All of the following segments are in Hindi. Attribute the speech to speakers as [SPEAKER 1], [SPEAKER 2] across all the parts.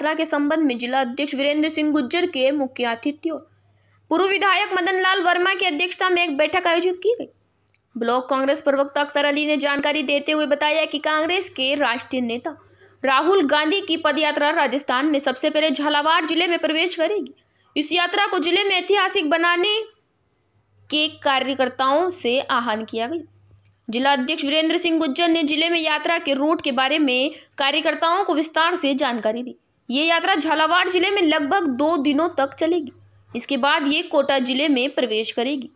[SPEAKER 1] यात्रा के संबंध में जिला अध्यक्ष वीरेंद्र सिंह गुज्जर के मुख्य आतिथ्य पूर्व विधायक मदन लाल वर्मा की अध्यक्षता में एक बैठक आयोजित की गई ब्लॉक कांग्रेस प्रवक्ता अख्तर अली ने जानकारी देते हुए बताया कि कांग्रेस के राष्ट्रीय नेता राहुल गांधी की पदयात्रा राजस्थान में सबसे पहले झालावाड़ जिले में प्रवेश करेगी इस यात्रा को जिले में ऐतिहासिक बनाने के कार्यकर्ताओं से आह्वान किया गया जिला अध्यक्ष वीरेंद्र सिंह गुज्जर ने जिले में यात्रा के रूट के बारे में कार्यकर्ताओं को विस्तार से जानकारी दी ये यात्रा झालावाड़ जिले में लगभग दो दिनों तक चलेगी इसके बाद ये कोटा जिले में प्रवेश करेगी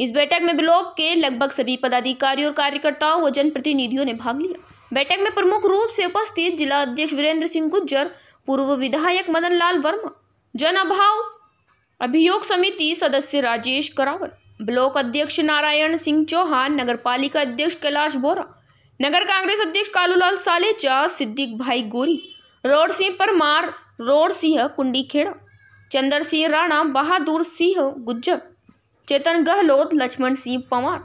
[SPEAKER 1] इस बैठक में ब्लॉक के लगभग सभी पदाधिकारी और कार्यकर्ताओं व जनप्रतिनिधियों ने भाग लिया बैठक में प्रमुख रूप से उपस्थित जिला अध्यक्ष वीरेंद्र सिंह गुज्जर पूर्व विधायक मदन लाल वर्मा जन अभाव अभियोग समिति सदस्य राजेश करावल ब्लॉक अध्यक्ष नारायण सिंह चौहान नगर पालिका अध्यक्ष कैलाश बोरा नगर कांग्रेस अध्यक्ष कालूलाल सालेचा सिद्दीक भाई गोरी रोड सिंह परमार रोड सिंह कुंडीखेड़ा चंद्र सिंह राणा बहादुर सिंह गुज्जर चेतन गहलोत लक्ष्मण सिंह पंवार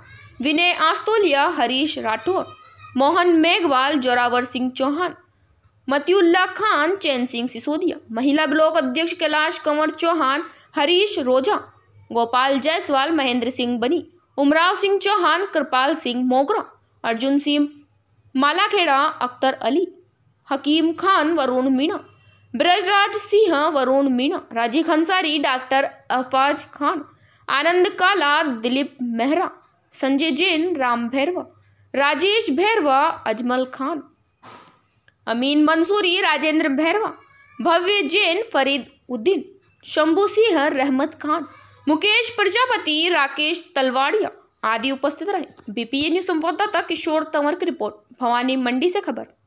[SPEAKER 1] विनय आस्तोलिया हरीश राठौर मोहन मेघवाल जोरावर सिंह चौहान मतियुल्ला खान चैन सिंह सिसोदिया महिला ब्लॉक अध्यक्ष कैलाश कंवर चौहान हरीश रोजा गोपाल जायसवाल महेंद्र सिंह बनी उमराव सिंह चौहान कृपाल सिंह मोगरा अर्जुन सिंह मालाखेड़ा अख्तर अली हकीम खान वरुण मीणा ब्रजराज सिंह वरुण मीणा राजीव अंसारी डॉक्टर अफाज खान आनंद काला दिलीप मेहरा संजय जैन राम भैरवा राजेश भैरवा अजमल खान अमीन मंसूरी राजेंद्र भैरवा भव्य जैन फरीद उद्दीन शंभू सिंह रहमत खान मुकेश प्रजापति राकेश तलवाड़िया आदि उपस्थित रहे बीपीए न्यूज संवाददाता किशोर तंवर की रिपोर्ट भवानी मंडी से खबर